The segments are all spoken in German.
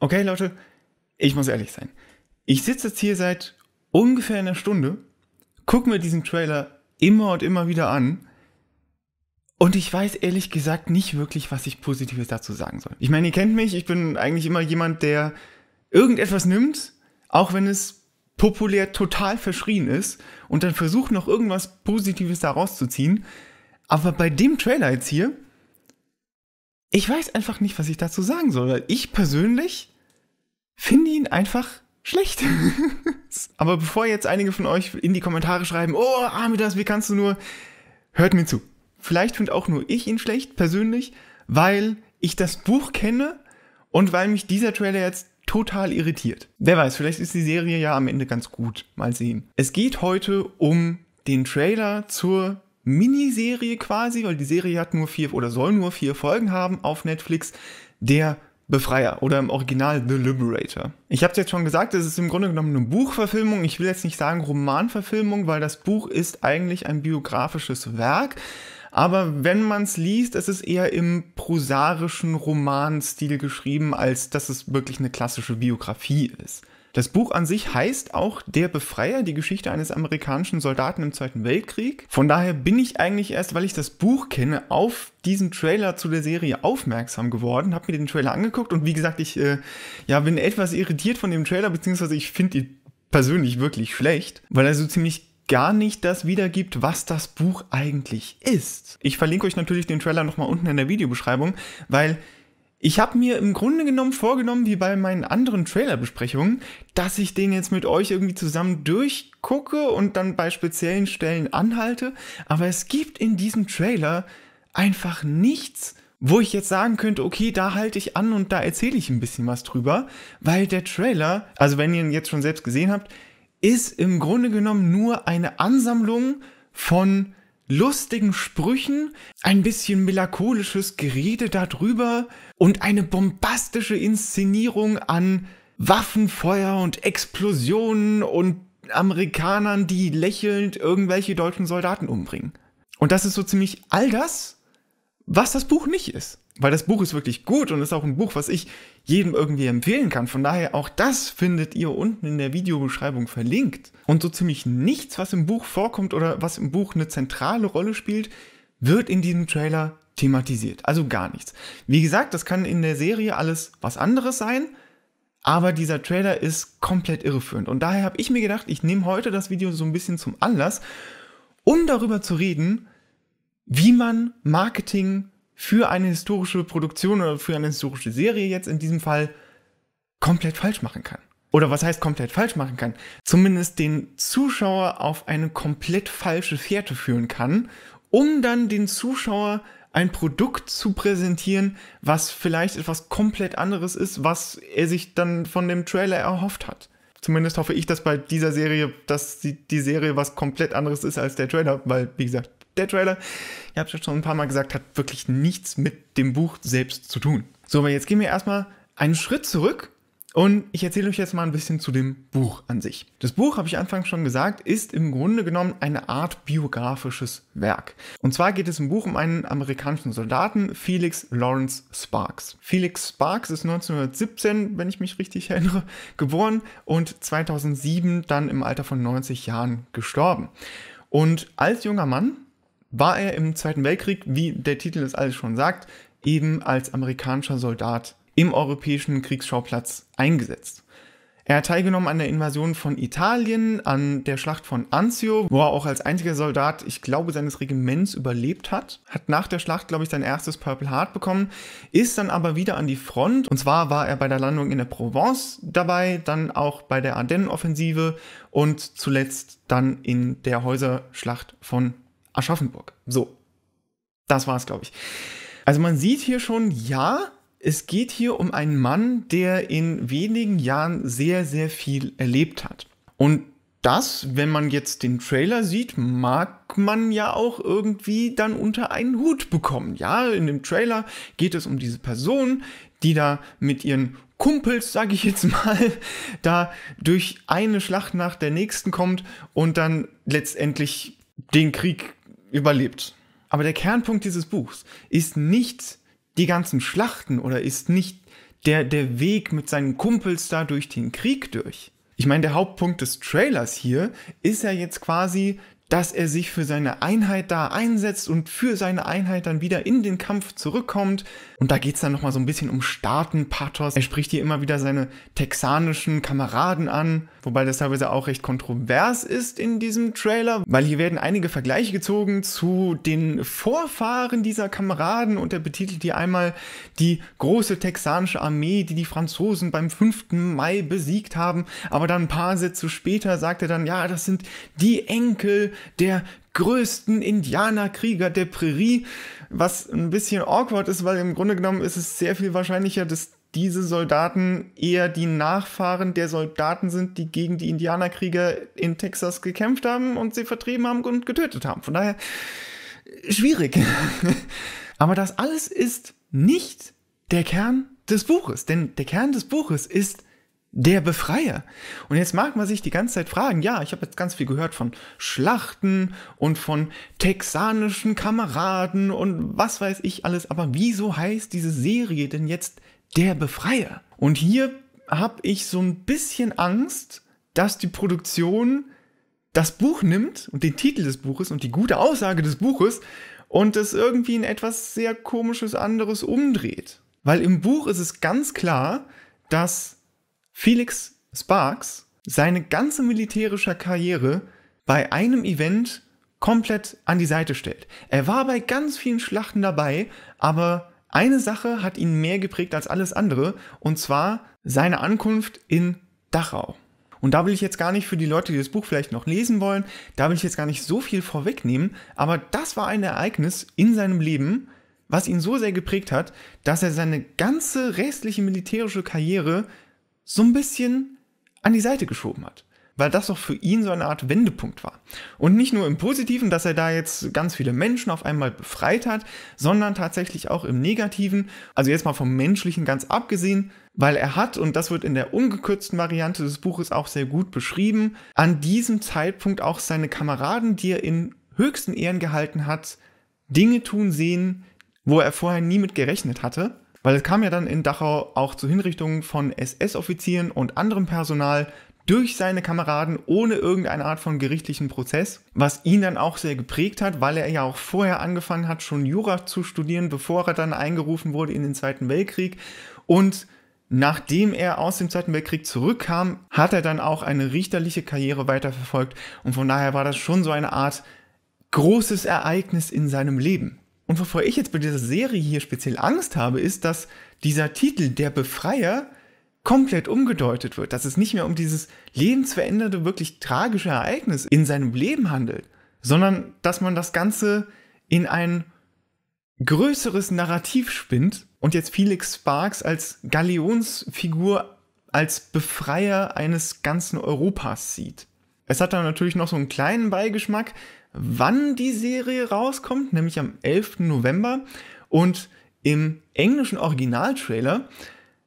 okay Leute, ich muss ehrlich sein. Ich sitze jetzt hier seit ungefähr einer Stunde, gucke mir diesen Trailer immer und immer wieder an und ich weiß ehrlich gesagt nicht wirklich, was ich Positives dazu sagen soll. Ich meine, ihr kennt mich, ich bin eigentlich immer jemand, der irgendetwas nimmt, auch wenn es populär total verschrien ist und dann versucht noch irgendwas Positives daraus zu ziehen. Aber bei dem Trailer jetzt hier, ich weiß einfach nicht, was ich dazu sagen soll. weil Ich persönlich finde ihn einfach schlecht. Aber bevor jetzt einige von euch in die Kommentare schreiben, oh Amidas, wie kannst du nur, hört mir zu. Vielleicht finde auch nur ich ihn schlecht persönlich, weil ich das Buch kenne und weil mich dieser Trailer jetzt total irritiert. Wer weiß, vielleicht ist die Serie ja am Ende ganz gut. Mal sehen. Es geht heute um den Trailer zur Miniserie quasi, weil die Serie hat nur vier oder soll nur vier Folgen haben auf Netflix. Der Befreier oder im Original The Liberator. Ich habe es jetzt schon gesagt, es ist im Grunde genommen eine Buchverfilmung. Ich will jetzt nicht sagen Romanverfilmung, weil das Buch ist eigentlich ein biografisches Werk. Aber wenn man es liest, es eher im prosarischen Romanstil geschrieben, als dass es wirklich eine klassische Biografie ist. Das Buch an sich heißt auch Der Befreier, die Geschichte eines amerikanischen Soldaten im Zweiten Weltkrieg. Von daher bin ich eigentlich erst, weil ich das Buch kenne, auf diesen Trailer zu der Serie aufmerksam geworden, habe mir den Trailer angeguckt und wie gesagt, ich äh, ja, bin etwas irritiert von dem Trailer, beziehungsweise ich finde ihn persönlich wirklich schlecht, weil er so ziemlich gar nicht das wiedergibt, was das Buch eigentlich ist. Ich verlinke euch natürlich den Trailer nochmal unten in der Videobeschreibung, weil ich habe mir im Grunde genommen vorgenommen, wie bei meinen anderen Trailerbesprechungen, dass ich den jetzt mit euch irgendwie zusammen durchgucke und dann bei speziellen Stellen anhalte. Aber es gibt in diesem Trailer einfach nichts, wo ich jetzt sagen könnte, okay, da halte ich an und da erzähle ich ein bisschen was drüber, weil der Trailer, also wenn ihr ihn jetzt schon selbst gesehen habt, ist im Grunde genommen nur eine Ansammlung von lustigen Sprüchen, ein bisschen melancholisches Gerede darüber und eine bombastische Inszenierung an Waffenfeuer und Explosionen und Amerikanern, die lächelnd irgendwelche deutschen Soldaten umbringen. Und das ist so ziemlich all das, was das Buch nicht ist. Weil das Buch ist wirklich gut und ist auch ein Buch, was ich jedem irgendwie empfehlen kann. Von daher, auch das findet ihr unten in der Videobeschreibung verlinkt. Und so ziemlich nichts, was im Buch vorkommt oder was im Buch eine zentrale Rolle spielt, wird in diesem Trailer thematisiert. Also gar nichts. Wie gesagt, das kann in der Serie alles was anderes sein, aber dieser Trailer ist komplett irreführend. Und daher habe ich mir gedacht, ich nehme heute das Video so ein bisschen zum Anlass, um darüber zu reden, wie man Marketing für eine historische Produktion oder für eine historische Serie jetzt in diesem Fall komplett falsch machen kann. Oder was heißt komplett falsch machen kann? Zumindest den Zuschauer auf eine komplett falsche Fährte führen kann, um dann den Zuschauer ein Produkt zu präsentieren, was vielleicht etwas komplett anderes ist, was er sich dann von dem Trailer erhofft hat. Zumindest hoffe ich, dass bei dieser Serie, dass die, die Serie was komplett anderes ist als der Trailer, weil, wie gesagt, der Trailer, ihr habt es ja schon ein paar Mal gesagt, hat wirklich nichts mit dem Buch selbst zu tun. So, aber jetzt gehen wir erstmal einen Schritt zurück und ich erzähle euch jetzt mal ein bisschen zu dem Buch an sich. Das Buch, habe ich anfangs schon gesagt, ist im Grunde genommen eine Art biografisches Werk. Und zwar geht es im Buch um einen amerikanischen Soldaten, Felix Lawrence Sparks. Felix Sparks ist 1917, wenn ich mich richtig erinnere, geboren und 2007 dann im Alter von 90 Jahren gestorben. Und als junger Mann war er im Zweiten Weltkrieg, wie der Titel es alles schon sagt, eben als amerikanischer Soldat im europäischen Kriegsschauplatz eingesetzt. Er hat teilgenommen an der Invasion von Italien, an der Schlacht von Anzio, wo er auch als einziger Soldat, ich glaube, seines Regiments überlebt hat. Hat nach der Schlacht, glaube ich, sein erstes Purple Heart bekommen, ist dann aber wieder an die Front. Und zwar war er bei der Landung in der Provence dabei, dann auch bei der Ardennenoffensive und zuletzt dann in der Häuserschlacht von Aschaffenburg. So. Das war es, glaube ich. Also man sieht hier schon, ja, es geht hier um einen Mann, der in wenigen Jahren sehr, sehr viel erlebt hat. Und das, wenn man jetzt den Trailer sieht, mag man ja auch irgendwie dann unter einen Hut bekommen. Ja, in dem Trailer geht es um diese Person, die da mit ihren Kumpels, sage ich jetzt mal, da durch eine Schlacht nach der nächsten kommt und dann letztendlich den Krieg überlebt. Aber der Kernpunkt dieses Buchs ist nicht die ganzen Schlachten oder ist nicht der, der Weg mit seinen Kumpels da durch den Krieg durch. Ich meine, der Hauptpunkt des Trailers hier ist ja jetzt quasi dass er sich für seine Einheit da einsetzt und für seine Einheit dann wieder in den Kampf zurückkommt. Und da geht es dann nochmal so ein bisschen um Staatenpathos. Er spricht hier immer wieder seine texanischen Kameraden an, wobei das teilweise auch recht kontrovers ist in diesem Trailer, weil hier werden einige Vergleiche gezogen zu den Vorfahren dieser Kameraden und er betitelt hier einmal die große texanische Armee, die die Franzosen beim 5. Mai besiegt haben. Aber dann ein paar Sätze später sagt er dann, ja, das sind die Enkel der größten Indianerkrieger der Prärie, was ein bisschen awkward ist, weil im Grunde genommen ist es sehr viel wahrscheinlicher, dass diese Soldaten eher die Nachfahren der Soldaten sind, die gegen die Indianerkrieger in Texas gekämpft haben und sie vertrieben haben und getötet haben. Von daher schwierig. Aber das alles ist nicht der Kern des Buches, denn der Kern des Buches ist der Befreier. Und jetzt mag man sich die ganze Zeit fragen, ja, ich habe jetzt ganz viel gehört von Schlachten und von texanischen Kameraden und was weiß ich alles, aber wieso heißt diese Serie denn jetzt der Befreier? Und hier habe ich so ein bisschen Angst, dass die Produktion das Buch nimmt und den Titel des Buches und die gute Aussage des Buches und es irgendwie in etwas sehr komisches anderes umdreht. Weil im Buch ist es ganz klar, dass Felix Sparks seine ganze militärische Karriere bei einem Event komplett an die Seite stellt. Er war bei ganz vielen Schlachten dabei, aber eine Sache hat ihn mehr geprägt als alles andere, und zwar seine Ankunft in Dachau. Und da will ich jetzt gar nicht für die Leute, die das Buch vielleicht noch lesen wollen, da will ich jetzt gar nicht so viel vorwegnehmen, aber das war ein Ereignis in seinem Leben, was ihn so sehr geprägt hat, dass er seine ganze restliche militärische Karriere so ein bisschen an die Seite geschoben hat. Weil das doch für ihn so eine Art Wendepunkt war. Und nicht nur im Positiven, dass er da jetzt ganz viele Menschen auf einmal befreit hat, sondern tatsächlich auch im Negativen, also jetzt mal vom Menschlichen ganz abgesehen, weil er hat, und das wird in der ungekürzten Variante des Buches auch sehr gut beschrieben, an diesem Zeitpunkt auch seine Kameraden, die er in höchsten Ehren gehalten hat, Dinge tun sehen, wo er vorher nie mit gerechnet hatte weil es kam ja dann in Dachau auch zu Hinrichtungen von SS-Offizieren und anderem Personal durch seine Kameraden ohne irgendeine Art von gerichtlichen Prozess, was ihn dann auch sehr geprägt hat, weil er ja auch vorher angefangen hat, schon Jura zu studieren, bevor er dann eingerufen wurde in den Zweiten Weltkrieg und Nachdem er aus dem Zweiten Weltkrieg zurückkam, hat er dann auch eine richterliche Karriere weiterverfolgt und von daher war das schon so eine Art großes Ereignis in seinem Leben. Und wovor ich jetzt bei dieser Serie hier speziell Angst habe, ist, dass dieser Titel, der Befreier, komplett umgedeutet wird. Dass es nicht mehr um dieses lebensverändernde, wirklich tragische Ereignis in seinem Leben handelt, sondern dass man das Ganze in ein größeres Narrativ spinnt und jetzt Felix Sparks als Galionsfigur, als Befreier eines ganzen Europas sieht. Es hat dann natürlich noch so einen kleinen Beigeschmack, wann die Serie rauskommt, nämlich am 11. November. Und im englischen Originaltrailer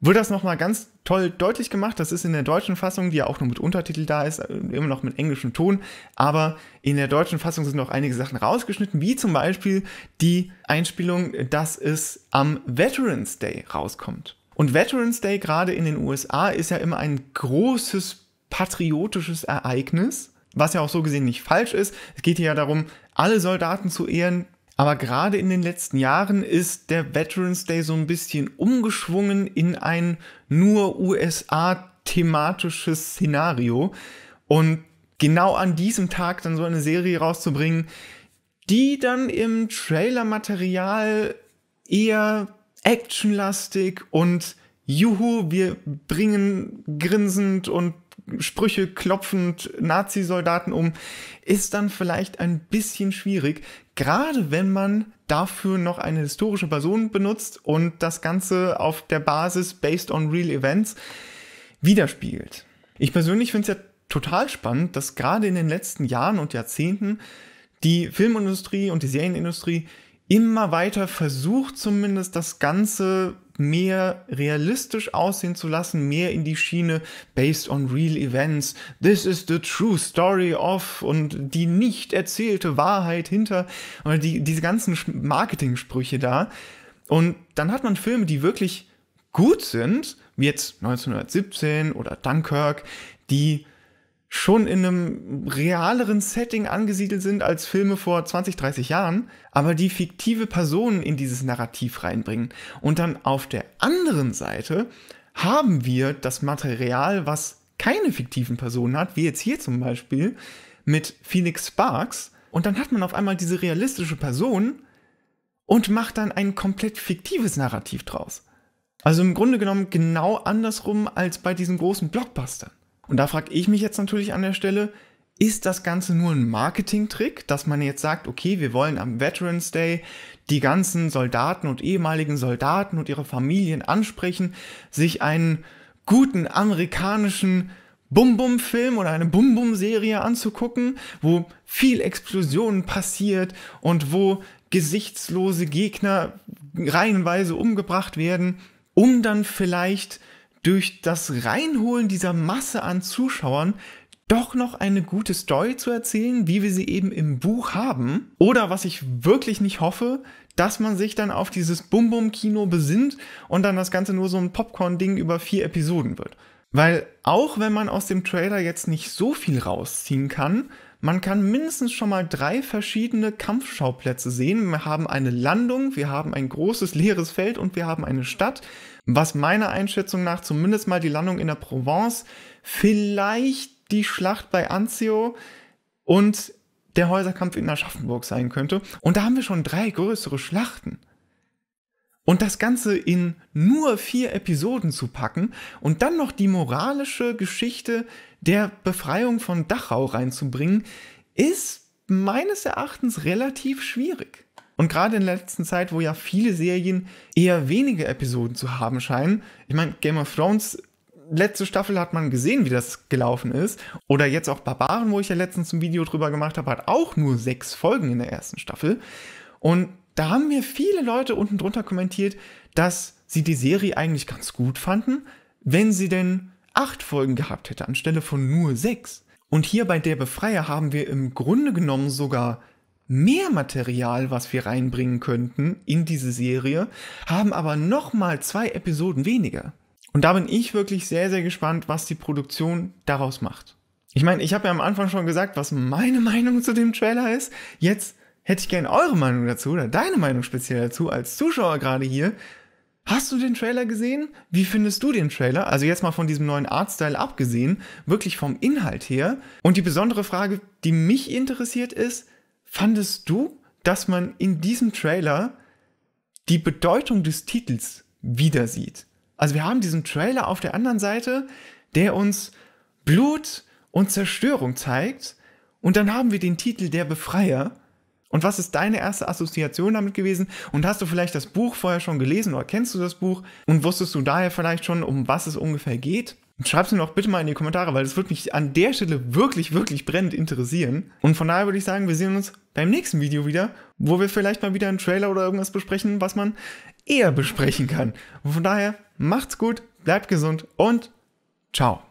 wird das nochmal ganz toll deutlich gemacht. Das ist in der deutschen Fassung, die ja auch nur mit Untertitel da ist, äh, immer noch mit englischem Ton. Aber in der deutschen Fassung sind noch einige Sachen rausgeschnitten, wie zum Beispiel die Einspielung, dass es am Veterans Day rauskommt. Und Veterans Day gerade in den USA ist ja immer ein großes patriotisches Ereignis. Was ja auch so gesehen nicht falsch ist. Es geht hier ja darum, alle Soldaten zu ehren. Aber gerade in den letzten Jahren ist der Veterans Day so ein bisschen umgeschwungen in ein nur USA-thematisches Szenario. Und genau an diesem Tag dann so eine Serie rauszubringen, die dann im Trailer-Material eher actionlastig und juhu, wir bringen grinsend und Sprüche klopfend Nazi-Soldaten um, ist dann vielleicht ein bisschen schwierig, gerade wenn man dafür noch eine historische Person benutzt und das Ganze auf der Basis based on real events widerspiegelt. Ich persönlich finde es ja total spannend, dass gerade in den letzten Jahren und Jahrzehnten die Filmindustrie und die Serienindustrie immer weiter versucht, zumindest das Ganze mehr realistisch aussehen zu lassen, mehr in die Schiene based on real events. This is the true story of und die nicht erzählte Wahrheit hinter oder die, diese ganzen Marketing-Sprüche da. Und dann hat man Filme, die wirklich gut sind, wie jetzt 1917 oder Dunkirk, die schon in einem realeren Setting angesiedelt sind als Filme vor 20, 30 Jahren, aber die fiktive Personen in dieses Narrativ reinbringen. Und dann auf der anderen Seite haben wir das Material, was keine fiktiven Personen hat, wie jetzt hier zum Beispiel mit Felix Sparks. Und dann hat man auf einmal diese realistische Person und macht dann ein komplett fiktives Narrativ draus. Also im Grunde genommen genau andersrum als bei diesen großen Blockbustern. Und da frage ich mich jetzt natürlich an der Stelle, ist das Ganze nur ein Marketing-Trick, dass man jetzt sagt, okay, wir wollen am Veterans Day die ganzen Soldaten und ehemaligen Soldaten und ihre Familien ansprechen, sich einen guten amerikanischen Bum-Bum-Film oder eine Bum-Bum-Serie anzugucken, wo viel Explosionen passiert und wo gesichtslose Gegner reihenweise umgebracht werden, um dann vielleicht durch das Reinholen dieser Masse an Zuschauern doch noch eine gute Story zu erzählen, wie wir sie eben im Buch haben. Oder was ich wirklich nicht hoffe, dass man sich dann auf dieses Bum-Bum-Kino besinnt und dann das Ganze nur so ein Popcorn-Ding über vier Episoden wird. Weil auch wenn man aus dem Trailer jetzt nicht so viel rausziehen kann, man kann mindestens schon mal drei verschiedene Kampfschauplätze sehen. Wir haben eine Landung, wir haben ein großes leeres Feld und wir haben eine Stadt was meiner Einschätzung nach zumindest mal die Landung in der Provence, vielleicht die Schlacht bei Anzio und der Häuserkampf in Aschaffenburg sein könnte. Und da haben wir schon drei größere Schlachten. Und das Ganze in nur vier Episoden zu packen und dann noch die moralische Geschichte der Befreiung von Dachau reinzubringen, ist meines Erachtens relativ schwierig. Und gerade in der letzten Zeit, wo ja viele Serien eher wenige Episoden zu haben scheinen, ich meine, Game of Thrones, letzte Staffel hat man gesehen, wie das gelaufen ist. Oder jetzt auch Barbaren, wo ich ja letztens ein Video drüber gemacht habe, hat auch nur sechs Folgen in der ersten Staffel. Und da haben mir viele Leute unten drunter kommentiert, dass sie die Serie eigentlich ganz gut fanden, wenn sie denn acht Folgen gehabt hätte anstelle von nur sechs. Und hier bei Der Befreier haben wir im Grunde genommen sogar mehr Material, was wir reinbringen könnten in diese Serie, haben aber nochmal zwei Episoden weniger. Und da bin ich wirklich sehr, sehr gespannt, was die Produktion daraus macht. Ich meine, ich habe ja am Anfang schon gesagt, was meine Meinung zu dem Trailer ist. Jetzt hätte ich gerne eure Meinung dazu oder deine Meinung speziell dazu als Zuschauer gerade hier. Hast du den Trailer gesehen? Wie findest du den Trailer? Also jetzt mal von diesem neuen Artstyle abgesehen, wirklich vom Inhalt her. Und die besondere Frage, die mich interessiert ist, fandest du, dass man in diesem Trailer die Bedeutung des Titels wieder sieht? Also wir haben diesen Trailer auf der anderen Seite, der uns Blut und Zerstörung zeigt. Und dann haben wir den Titel Der Befreier. Und was ist deine erste Assoziation damit gewesen? Und hast du vielleicht das Buch vorher schon gelesen oder kennst du das Buch und wusstest du daher vielleicht schon, um was es ungefähr geht? Schreibt es mir doch bitte mal in die Kommentare, weil es würde mich an der Stelle wirklich, wirklich brennend interessieren. Und von daher würde ich sagen, wir sehen uns beim nächsten Video wieder, wo wir vielleicht mal wieder einen Trailer oder irgendwas besprechen, was man eher besprechen kann. Und von daher, macht's gut, bleibt gesund und ciao.